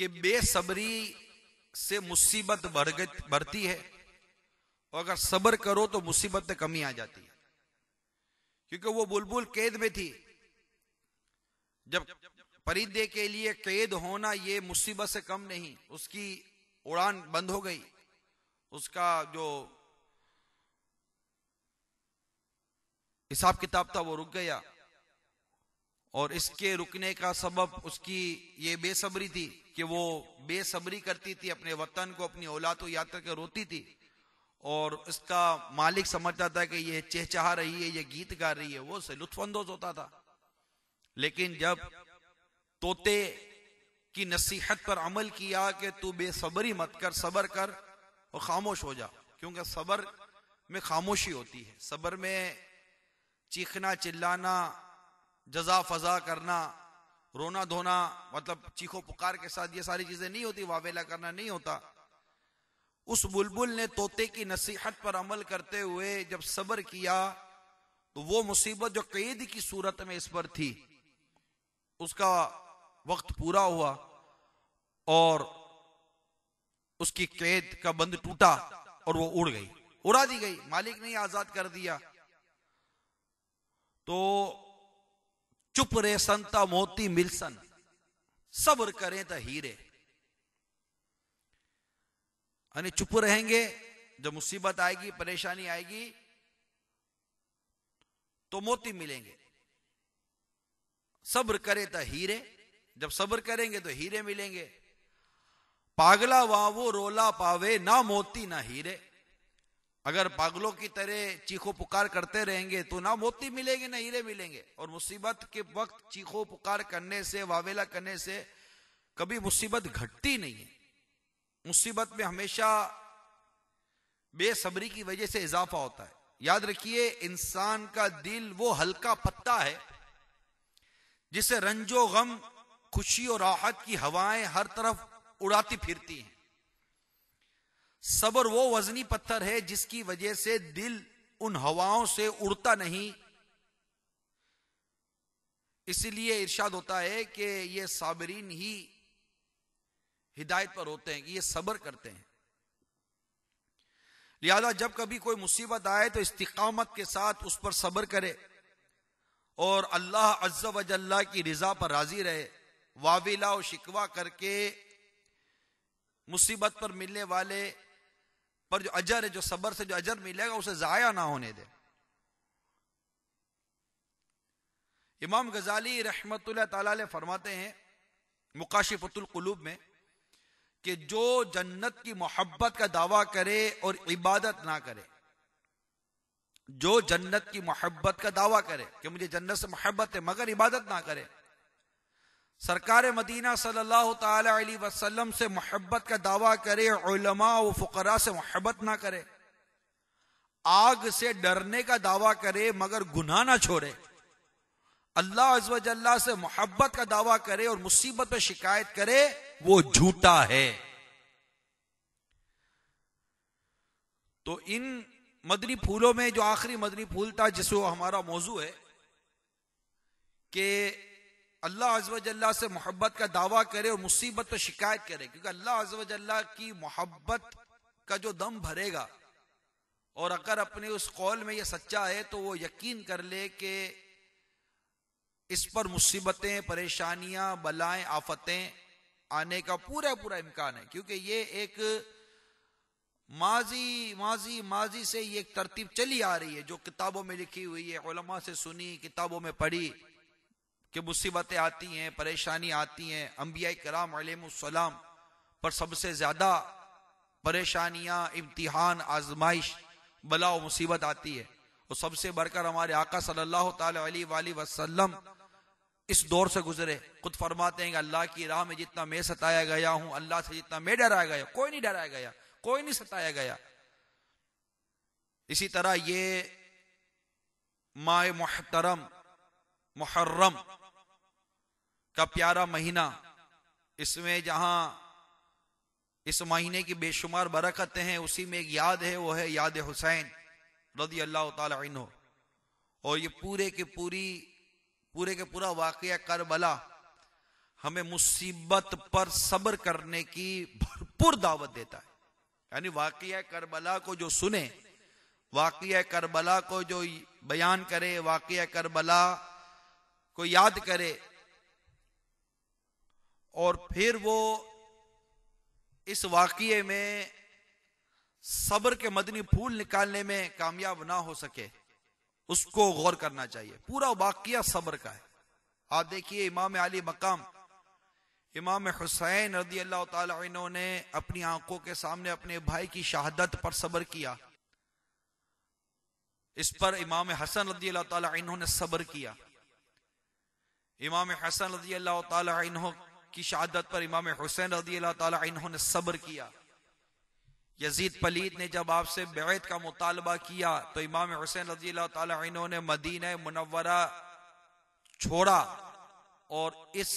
कि बेसब्री से मुसीबत बढ़ती है और अगर सब्र करो तो मुसीबत में कमी आ जाती है क्योंकि वो बुलबुल कैद में थी जब परिदे के लिए कैद होना ये मुसीबत से कम नहीं उसकी उड़ान बंद हो गई उसका जो हिसाब किताब था वो रुक गया और इसके रुकने का सबब उसकी ये बेसब्री थी कि वो बेसब्री करती थी अपने वतन को अपनी औलाद यात्रा याद करके रोती थी और इसका मालिक समझता था कि ये चहचहा रही है ये गीत गा रही है वो उसे लुत्फानंदोज होता था लेकिन जब तोते की नसीहत पर अमल किया कि तू बेसब्री मत कर सबर कर और खामोश हो जा क्योंकि सबर में खामोशी होती है सबर में चीखना चिल्लाना जजा फजा करना रोना धोना मतलब चीखो पुकार के साथ ये सारी चीजें नहीं होती वावेला करना नहीं होता उस बुलबुल ने तोते की नसीहत पर अमल करते हुए जब सबर किया तो वो मुसीबत जो कैद की सूरत में इस पर थी उसका वक्त पूरा हुआ और उसकी कैद का बंद टूटा और वो उड़ गई उड़ा दी गई मालिक ने आजाद कर दिया तो चुप रे संता मोती मिलसन सब्र करें तो हीरे यानी चुप रहेंगे जब मुसीबत आएगी परेशानी आएगी तो मोती मिलेंगे सब्र करे तो हीरे जब सब्र करेंगे तो हीरे मिलेंगे पागला वावो रोला पावे ना मोती ना हीरे अगर पागलों की तरह चीखो पुकार करते रहेंगे तो ना मोती मिलेंगे ना हीरे मिलेंगे और मुसीबत के वक्त चीखो पुकार करने से वावेला करने से कभी मुसीबत घटती नहीं है मुसीबत में हमेशा बेसब्री की वजह से इजाफा होता है याद रखिए इंसान का दिल वो हल्का पत्ता है जिसे रंजो गम खुशी और राहत की हवाएं हर तरफ उड़ाती फिरती हैं सबर वो वजनी पत्थर है जिसकी वजह से दिल उन हवाओं से उड़ता नहीं इसलिए इर्शाद होता है कि ये साबरीन ही हिदायत पर होते हैं कि ये सबर करते हैं लिहाजा जब कभी कोई मुसीबत आए तो इस्तिकामत के साथ उस पर सबर करे और अल्लाह अज्जा वजल्ला की रजा पर राजी रहे वाविला और शिकवा करके मुसीबत पर मिलने वाले पर जो अजर है जो सबर से जो अजर मिलेगा उसे जाया ना होने दे इमाम गजाली रहमत फरमाते हैं कुलूब में कि जो जन्नत की मोहब्बत का दावा करे और इबादत ना करे जो जन्नत की मोहब्बत का दावा करे कि मुझे जन्नत से मोहब्बत है मगर इबादत ना करे सरकार मदीना सल्लल्लाहु अलैहि वसल्लम से मोहब्बत का दावा करे उलमा व फकरा से मोहब्बत ना करे आग से डरने का दावा करे मगर गुनाह ना छोड़े अल्लाह अजवजल्ला से मोहब्बत का दावा करे और मुसीबत पर शिकायत करे वो झूठा है तो इन मदनी फूलों में जो आखिरी मदनी फूल था जिसको हमारा मौजू है कि अल्लाह अजवजल्ला से मोहब्बत का दावा करे और मुसीबत पर शिकायत करे क्योंकि अल्लाह अजवजल्ला की मोहब्बत का जो दम भरेगा और अगर अपने उस कौल में यह सच्चा है तो वो यकीन कर ले कि इस पर मुसीबतें परेशानियां बलाएं आफतें आने का पूरा पूरा इम्कान है क्योंकि ये एक माजी माजी माजी से ये एक तरतीब चली आ रही है जो किताबों में लिखी हुई है से सुनी किताबों में पढ़ी कि मुसीबतें आती हैं परेशानी आती हैं अम्बिया कराम सलाम पर सबसे ज़्यादा परेशानियाँ इम्तिहान आजमाइश बलाओ मुसीबत आती है और सबसे बढ़कर हमारे आका सल्लल्लाहु अलैहि वसल्लम इस दौर से गुजरे खुद फरमाते हैं कि अल्लाह की राह में जितना मैं सताया गया हूं अल्लाह से जितना मैं डराया गया कोई नहीं डराया गया कोई नहीं सताया गया इसी तरह ये माए मोहतरम मुहर्रम का प्यारा महीना इसमें जहां इस महीने की बेशुमार बरकतें हैं उसी में एक याद है वो है याद हुसैन रदी अल्लाह तनो और ये पूरे के पूरी पूरे के पूरा वाक़ करबला हमें मुसीबत पर सब्र करने की भरपूर दावत देता है यानी वाक़ करबला को जो सुने वाक़ करबला को जो बयान करे वाक़ करबला को याद करे और फिर वो इस वाक्य में सब्र के मदनी फूल निकालने में कामयाब ना हो सके उसको गौर करना चाहिए पूरा वाक्य सब्र का है आप देखिए इमाम अली मकाम इमाम हुसैन रदी अल्लाह तु ने अपनी आंखों के सामने अपने भाई की शहादत पर सब्र किया इस पर इमाम हसन रदी अल्लाह तु ने सब्र किया इमाम हसन रजी अल्लाह तुम की शहादत पर इमाम हुसैन रजी अल्लाह इन्होंने सब्र किया यजीद पलीद ने जब आपसे बेत का मुतालबा किया तो इमाम हुसैन रजी अल्लाह इन्होंने मदीना मुनवरा छोड़ा और इस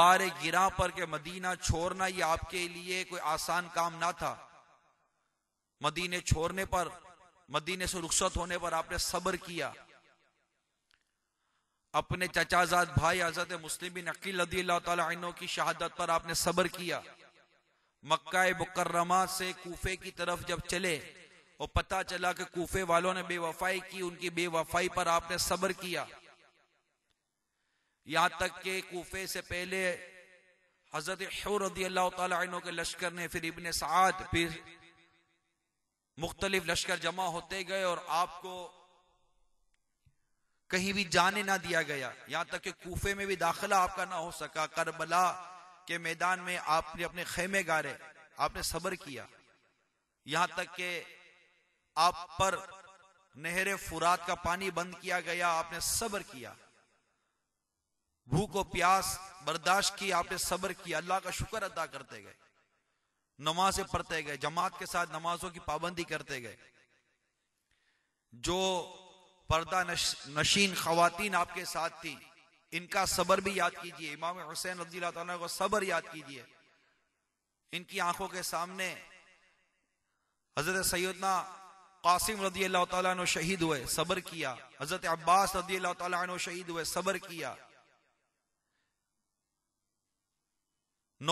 बार गिरा पर के मदीना छोड़ना ये आपके लिए कोई आसान काम ना था मदीने छोड़ने पर मदीने से रुखसत होने पर आपने सब्र किया अपने चचाजाद भाई आजाद मुस्लिम बिन अकील रदी की शहादत पर आपने सबर किया मक्का मुकर्रमा से कूफे की तरफ जब चले और पता चला कि कूफे वालों ने बेवफाई की उनकी बेवफाई पर आपने सबर किया यहां तक के कूफे से पहले हजरत रदी तैनों के लश्कर ने फिर इबन साद फिर मुख्तलिफ लश्कर जमा होते गए और आपको कहीं भी जाने ना दिया गया यहाँ तक कि कूफे में भी दाखिला आपका ना हो सका करबला के मैदान में आपने अपने खेमे गारे आपने सबर किया यहाँ तक के आप पर नहर फुरात का पानी बंद किया गया आपने सबर किया भूख और प्यास बर्दाश्त की आपने सबर किया अल्लाह का शुक्र अदा करते गए नमाजें पढ़ते गए जमात के साथ नमाजों की पाबंदी करते गए जो पर्दा नश, नशीन खातन आपके साथ थी इनका सबर भी याद कीजिए इमाम हुसैन रजी को सबर याद कीजिए इनकी आंखों के सामने हजरत सैदना कासिम रजी अल्लाह शहीद हुए सबर किया हजरत अब्बास रजी अल्लाह शहीद हुए सबर किया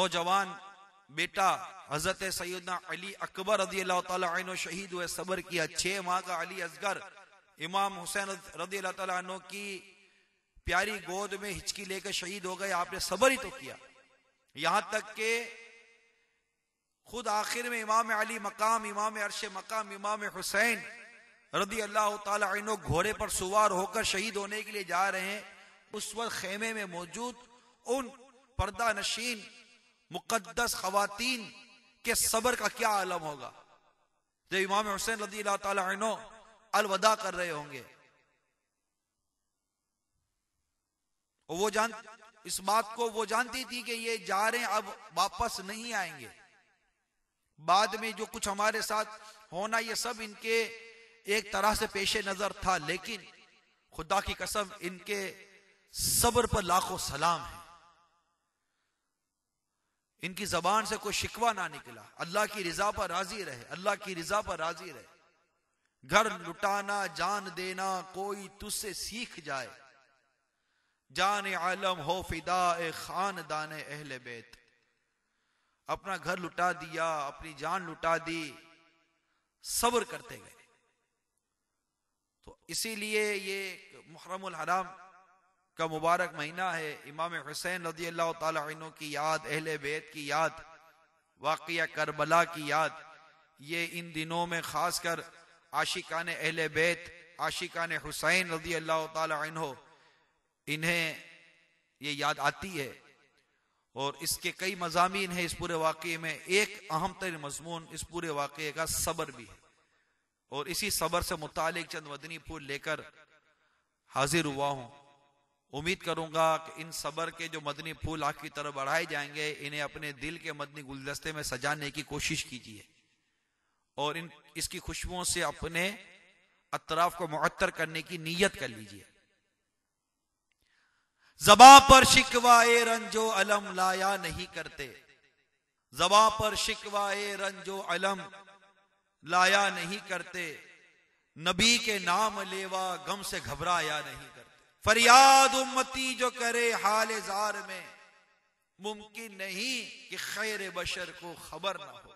नौजवान बेटा हजरत सैदना अली अकबर रजी अल्लाह शहीद हुए सबर किया छह माह का अली असगर इमाम हुसैन रदी तु की प्यारी गोद में हिचकी लेकर शहीद हो गए आपने सबर ही तो किया यहां तक के खुद आखिर में इमाम अली मकाम इमाम अरश मकाम इमाम हुसैन रदी अल्लाह तनो घोड़े पर सवार होकर शहीद होने के लिए जा रहे हैं उस वक्त खेमे में मौजूद उन पर्दा नशीन मुकदस खातन के सबर का क्या आलम होगा जब इमाम हुसैन रदी अल्लाह तुम अलविदा कर रहे होंगे वो जान इस बात को वो जानती थी कि ये जा रहे हैं अब वापस नहीं आएंगे बाद में जो कुछ हमारे साथ होना ये सब इनके एक तरह से पेशे नजर था लेकिन खुदा की कसम इनके सब्र पर लाखों सलाम है इनकी जबान से कोई शिकवा ना निकला अल्लाह की रिजा पर राजी रहे अल्लाह की रिजा पर राजी रहे घर लुटाना जान देना कोई तुझसे सीख जाए जान आलम हो फिदा ए दान अहल बेत अपना घर लुटा दिया अपनी जान लुटा दी सब्र करते गए तो इसीलिए ये मुहरम हराम का मुबारक महीना है इमाम हुसैन रजी अल्लाह तु की याद अहल बैत की याद वाकया करबला की याद ये इन दिनों में खासकर ने अहले बैत आशिकान हुसैन रजी अल्लाह तहो इन्हें ये याद आती है और इसके कई मजामी हैं इस पूरे वाक़े में एक अहम तर मजमून इस पूरे वाक़े का सबर भी है और इसी सबर से मुतल चंद मदनी फूल लेकर हाजिर हुआ हूँ उम्मीद करूंगा कि इन सबर के जो मदनी फूल आपकी तरफ बढ़ाए जाएंगे इन्हें अपने दिल के मदनी गुलदस्ते में सजाने की कोशिश कीजिए और इन इसकी खुशबुओं से अपने अतराफ को मुअत्तर करने की नीयत कर लीजिए जबा पर शिकवाए रंजो अलम लाया नहीं करते जबा पर शिकवाए रंजो अलम लाया नहीं करते नबी के नाम लेवा गम से घबराया नहीं करते फरियाद उम्मती जो करे हाल जार में मुमकिन नहीं कि खैर बशर को खबर ना हो